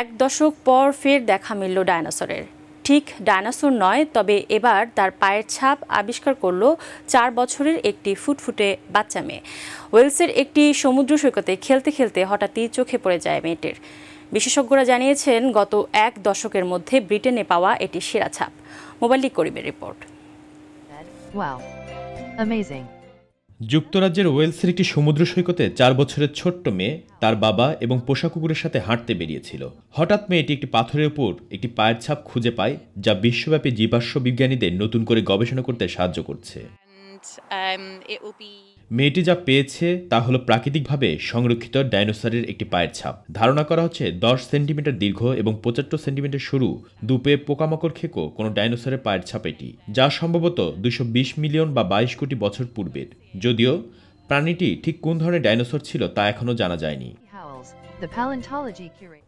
এক দশক পর ফের দেখা মিলল ডায়নাসরের ঠিক ডায়নাসোর নয় তবে এবার তার পায়ের ছাপ আবিষ্কার করল চার বছরের একটি ফুটফুটে বাচ্চা মেয়ে ওয়েলসের একটি সমুদ্র সৈকতে খেলতে খেলতে হঠাৎই চোখে পড়ে যায় মেয়েটির বিশেষজ্ঞরা জানিয়েছেন গত এক দশকের মধ্যে ব্রিটেনে পাওয়া এটি সেরা ছাপ মোবাইল করিমের রিপোর্ট Wow. Amazing. যুক্তরাজ্যের ওয়েলসের একটি সমুদ্র সৈকতে চার বছরের ছোট্ট মেয়ে তার বাবা এবং পোষা কুকুরের সাথে হাঁটতে বেরিয়েছিল হঠাৎ মেয়েটি একটি পাথরের উপর একটি পায়ের ছাপ খুঁজে পায় যা বিশ্বব্যাপী জীবাশ্ম বিজ্ঞানীদের নতুন করে গবেষণা করতে সাহায্য করছে um, মেয়েটি যা পেয়েছে তা হলো প্রাকৃতিকভাবে সংরক্ষিত ডাইনোসরের একটি পায়ের ছাপ ধারণা করা হচ্ছে দশ সেন্টিমিটার দীর্ঘ এবং পঁচাত্তর সেন্টিমিটার সরু দুপে পোকামাকড় খেকো কোনো ডাইনোসরের পায়ের ছাপ এটি যা সম্ভবত দুশো মিলিয়ন বা বাইশ কোটি বছর পূর্বের যদিও প্রাণীটি ঠিক কোন ধরনের ডাইনোসর ছিল তা এখনও জানা যায়নি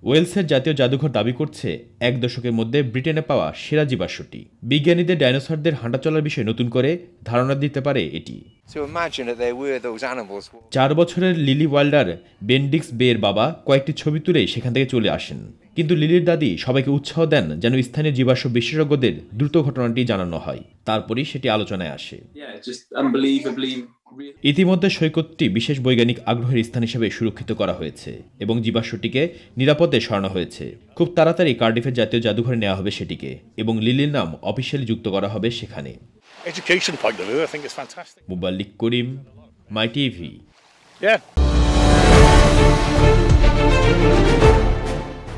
ওয়েলসের জাতীয় জাদুঘর দাবি করছে এক দশকের মধ্যে ব্রিটেনে পাওয়া সেরা জীবাশ্মটি বিজ্ঞানীদের ডাইনোসরদের হাঁটা চলার বিষয়ে নতুন করে ধারণা দিতে পারে এটি চার বছরের লিলি ওয়াল্ডার বেন্ডিক্স বেয়ের বাবা কয়েকটি ছবি তুলে সেখান থেকে চলে আসেন কিন্তু লিলির দাদি সবাইকে উৎসাহ দেন যেন স্থানীয় জীবাশ্ম বিশেষজ্ঞদের দ্রুত ঘটনাটি জানানো হয় তারপরই সেটি আলোচনায় আসে ইতিমধ্যে সৈকতটি বিশেষ বৈজ্ঞানিক আগ্রহের স্থান হিসেবে সুরক্ষিত করা হয়েছে এবং জীবাশ্মটিকে নিরাপদে সরানো হয়েছে খুব তাড়াতাড়ি কার্ডিফের জাতীয় জাদুঘরে নেওয়া হবে সেটিকে এবং লিলির নাম অফিসিয়ালি যুক্ত করা হবে সেখানে লিক করিম মাই টিভি